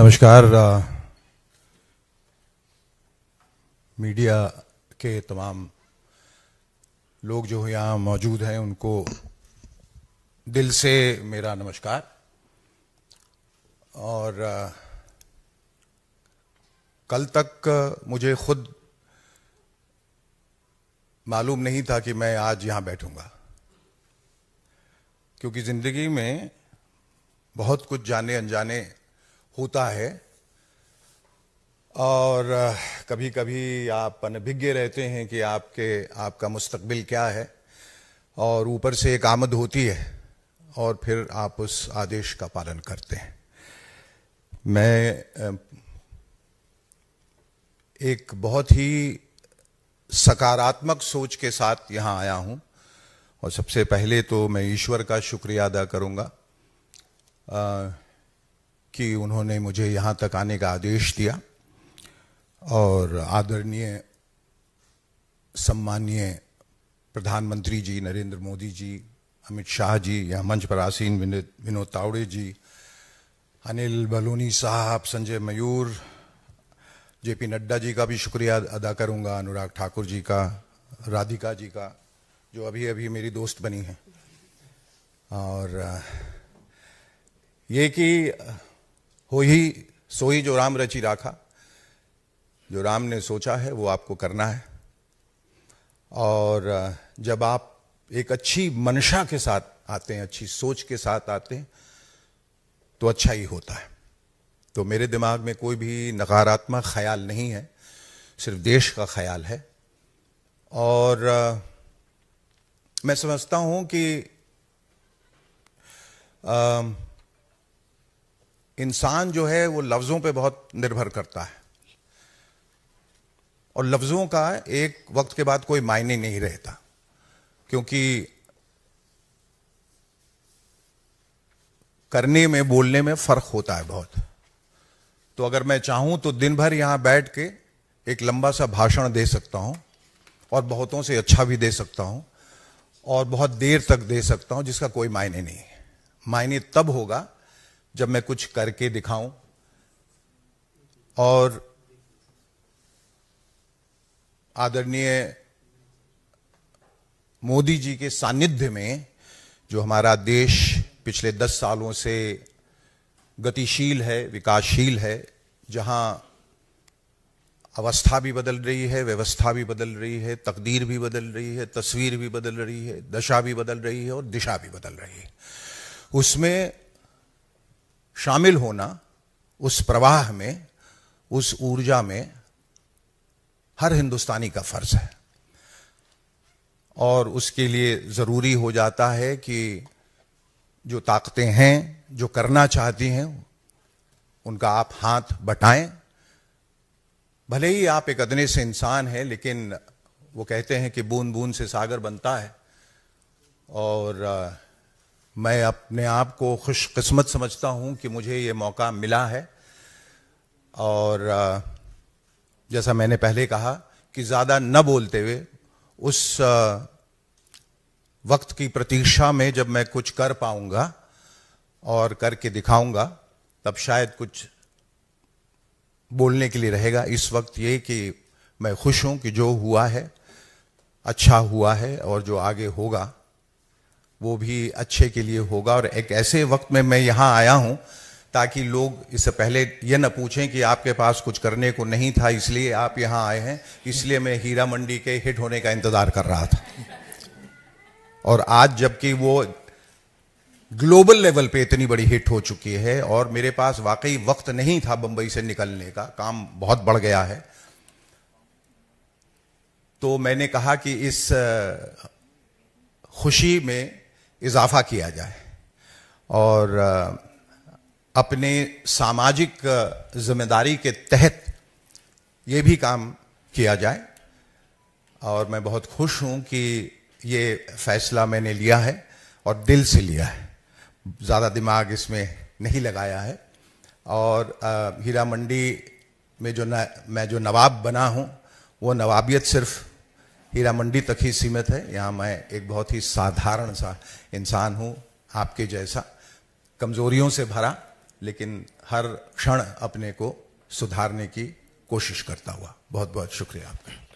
नमस्कार मीडिया के तमाम लोग जो यहाँ मौजूद हैं उनको दिल से मेरा नमस्कार और कल तक मुझे खुद मालूम नहीं था कि मैं आज यहाँ बैठूंगा क्योंकि ज़िंदगी में बहुत कुछ जाने अनजाने होता है और कभी कभी आप अनभिज्ञ रहते हैं कि आपके आपका मुस्तबिल क्या है और ऊपर से एक आमद होती है और फिर आप उस आदेश का पालन करते हैं मैं एक बहुत ही सकारात्मक सोच के साथ यहाँ आया हूँ और सबसे पहले तो मैं ईश्वर का शुक्रिया अदा करूँगा कि उन्होंने मुझे यहाँ तक आने का आदेश दिया और आदरणीय सम्मानीय प्रधानमंत्री जी नरेंद्र मोदी जी अमित शाह जी यहाँ मंच पर आसीन विनोद तावड़े जी अनिल बलूनी साहब संजय मयूर जेपी नड्डा जी का भी शुक्रिया अदा करूंगा अनुराग ठाकुर जी का राधिका जी का जो अभी अभी मेरी दोस्त बनी है और ये कि हो ही सो ही जो राम रची राखा जो राम ने सोचा है वो आपको करना है और जब आप एक अच्छी मंशा के साथ आते हैं अच्छी सोच के साथ आते हैं तो अच्छा ही होता है तो मेरे दिमाग में कोई भी नकारात्मक ख्याल नहीं है सिर्फ देश का ख्याल है और आ, मैं समझता हूं कि इंसान जो है वो लफ्ज़ों पे बहुत निर्भर करता है और लफ्ज़ों का एक वक्त के बाद कोई मायने नहीं रहता क्योंकि करने में बोलने में फर्क होता है बहुत तो अगर मैं चाहूं तो दिन भर यहां बैठ के एक लंबा सा भाषण दे सकता हूं और बहुतों से अच्छा भी दे सकता हूं और बहुत देर तक दे सकता हूं जिसका कोई मायने नहीं मायने तब होगा जब मैं कुछ करके दिखाऊं और आदरणीय मोदी जी के सानिध्य में जो हमारा देश पिछले दस सालों से गतिशील है विकासशील है जहां अवस्था भी बदल रही है व्यवस्था भी बदल रही है तकदीर भी बदल रही है तस्वीर भी बदल रही है दशा भी बदल रही है और दिशा भी बदल रही है उसमें शामिल होना उस प्रवाह में उस ऊर्जा में हर हिंदुस्तानी का फर्ज है और उसके लिए ज़रूरी हो जाता है कि जो ताकतें हैं जो करना चाहती हैं उनका आप हाथ बटाएं भले ही आप एक अदने से इंसान हैं लेकिन वो कहते हैं कि बूंद बूंद से सागर बनता है और मैं अपने आप को खुशकस्मत समझता हूँ कि मुझे ये मौका मिला है और जैसा मैंने पहले कहा कि ज़्यादा न बोलते हुए उस वक्त की प्रतीक्षा में जब मैं कुछ कर पाऊंगा और करके दिखाऊंगा तब शायद कुछ बोलने के लिए रहेगा इस वक्त ये कि मैं खुश हूं कि जो हुआ है अच्छा हुआ है और जो आगे होगा वो भी अच्छे के लिए होगा और एक ऐसे वक्त में मैं यहाँ आया हूँ ताकि लोग इससे पहले ये न पूछें कि आपके पास कुछ करने को नहीं था इसलिए आप यहाँ आए हैं इसलिए मैं हीरा मंडी के हिट होने का इंतज़ार कर रहा था और आज जबकि वो ग्लोबल लेवल पे इतनी बड़ी हिट हो चुकी है और मेरे पास वाकई वक्त नहीं था बम्बई से निकलने का काम बहुत बढ़ गया है तो मैंने कहा कि इस खुशी में इजाफा किया जाए और अपने सामाजिक जिम्मेदारी के तहत ये भी काम किया जाए और मैं बहुत खुश हूं कि ये फैसला मैंने लिया है और दिल से लिया है ज़्यादा दिमाग इसमें नहीं लगाया है और हीरा मंडी में जो न, मैं जो नवाब बना हूँ वो नवाबियत सिर्फ हीरा मंडी तक ही सीमित है यहाँ मैं एक बहुत ही साधारण सा इंसान हूँ आपके जैसा कमज़ोरियों से भरा लेकिन हर क्षण अपने को सुधारने की कोशिश करता हुआ बहुत बहुत शुक्रिया आपका